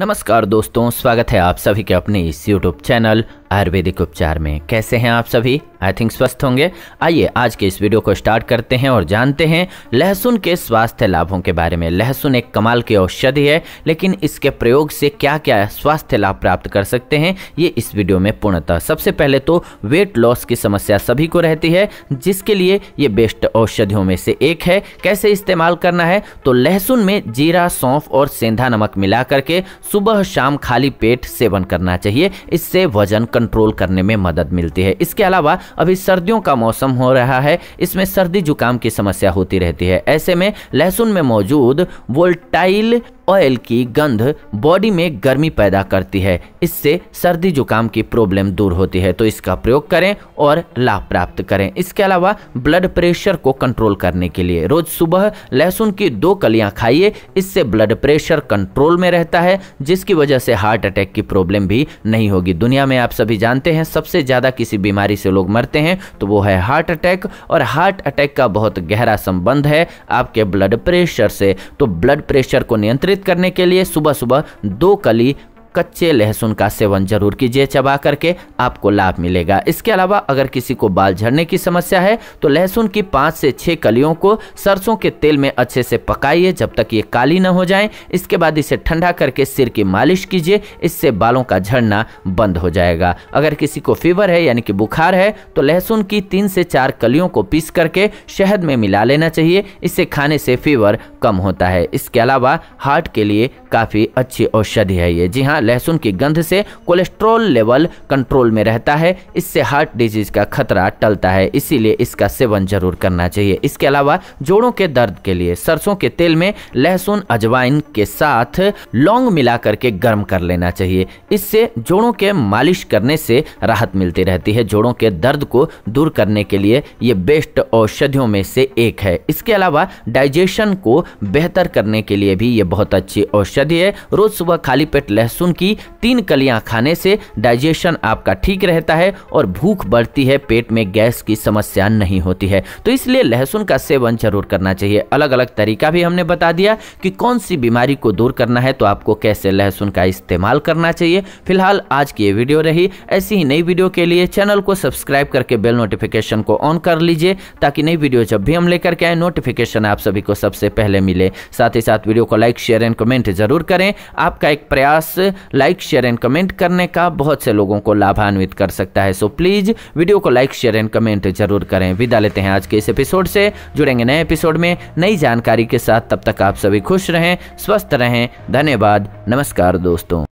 नमस्कार दोस्तों स्वागत है आप सभी के अपने इस यूट्यूब चैनल आयुर्वेदिक उपचार में कैसे हैं आप सभी आई थिंक स्वस्थ होंगे आइए आज के इस वीडियो को स्टार्ट करते हैं और जानते हैं लहसुन के स्वास्थ्य लाभों के बारे में लहसुन एक कमाल की औषधि है लेकिन इसके प्रयोग से क्या क्या स्वास्थ्य लाभ प्राप्त कर सकते हैं ये इस वीडियो में पूर्णतः सबसे पहले तो वेट लॉस की समस्या सभी को रहती है जिसके लिए ये बेस्ट औषधियों में से एक है कैसे इस्तेमाल करना है तो लहसुन में जीरा सौंफ और सेंधा नमक मिला करके सुबह शाम खाली पेट सेवन करना चाहिए इससे वजन कंट्रोल करने में मदद मिलती है इसके अलावा अभी सर्दियों का मौसम हो रहा है इसमें सर्दी जुकाम की समस्या होती रहती है ऐसे में लहसुन में मौजूद वोल्टाइल ऑयल की गंध बॉडी में गर्मी पैदा करती है इससे सर्दी जुकाम की प्रॉब्लम दूर होती है तो इसका प्रयोग करें और लाभ प्राप्त करें इसके अलावा ब्लड प्रेशर को कंट्रोल करने के लिए रोज सुबह लहसुन की दो कलियां खाइए इससे ब्लड प्रेशर कंट्रोल में रहता है जिसकी वजह से हार्ट अटैक की प्रॉब्लम भी नहीं होगी दुनिया में आप सभी जानते हैं सबसे ज़्यादा किसी बीमारी से लोग मरते हैं तो वो है हार्ट अटैक और हार्ट अटैक का बहुत गहरा संबंध है आपके ब्लड प्रेशर से तो ब्लड प्रेशर को नियंत्रित करने के लिए सुबह सुबह दो कली कच्चे लहसुन का सेवन जरूर कीजिए चबा करके आपको लाभ मिलेगा इसके अलावा अगर किसी को बाल झड़ने की समस्या है तो लहसुन की पाँच से छः कलियों को सरसों के तेल में अच्छे से पकाइए जब तक ये काली न हो जाए इसके बाद इसे ठंडा करके सिर की मालिश कीजिए इससे बालों का झड़ना बंद हो जाएगा अगर किसी को फीवर है यानी कि बुखार है तो लहसुन की तीन से चार कलियों को पीस करके शहद में मिला लेना चाहिए इससे खाने से फीवर कम होता है इसके अलावा हार्ट के लिए काफ़ी अच्छी औषधि है ये जी हाँ चना लहसुन की गंध से कोलेस्ट्रॉल लेवल कंट्रोल में रहता है इससे हार्ट डिजीज का खतरा टलता है इसीलिए इसका सेवन जरूर करना चाहिए इसके अलावा जोड़ों के दर्द के लिए सरसों के तेल में लहसुन अजवाइन के साथ लौंग मिला करके गर्म कर लेना चाहिए इससे जोड़ों के मालिश करने से राहत मिलती रहती है जोड़ों के दर्द को दूर करने के लिए ये बेस्ट औषधियों में से एक है इसके अलावा डाइजेशन को बेहतर करने के लिए भी ये बहुत अच्छी औषधि है रोज सुबह खाली पेट लहसुन लहसुन की तीन कलियां खाने से डाइजेशन आपका ठीक रहता है और भूख बढ़ती है पेट में गैस की समस्या नहीं होती है तो इसलिए लहसुन का सेवन जरूर करना चाहिए अलग अलग तरीका भी हमने बता दिया कि कौन सी बीमारी को दूर करना है तो आपको कैसे लहसुन का इस्तेमाल करना चाहिए फिलहाल आज की ये वीडियो रही ऐसी ही नई वीडियो के लिए चैनल को सब्सक्राइब करके बेल नोटिफिकेशन को ऑन कर लीजिए ताकि नई वीडियो जब भी हम लेकर के आए नोटिफिकेशन आप सभी को सबसे पहले मिले साथ ही साथ वीडियो को लाइक शेयर एंड कमेंट जरूर करें आपका एक प्रयास लाइक शेयर एंड कमेंट करने का बहुत से लोगों को लाभान्वित कर सकता है सो प्लीज़ वीडियो को लाइक शेयर एंड कमेंट जरूर करें विदा लेते हैं आज के इस एपिसोड से जुड़ेंगे नए एपिसोड में नई जानकारी के साथ तब तक आप सभी खुश रहें स्वस्थ रहें धन्यवाद नमस्कार दोस्तों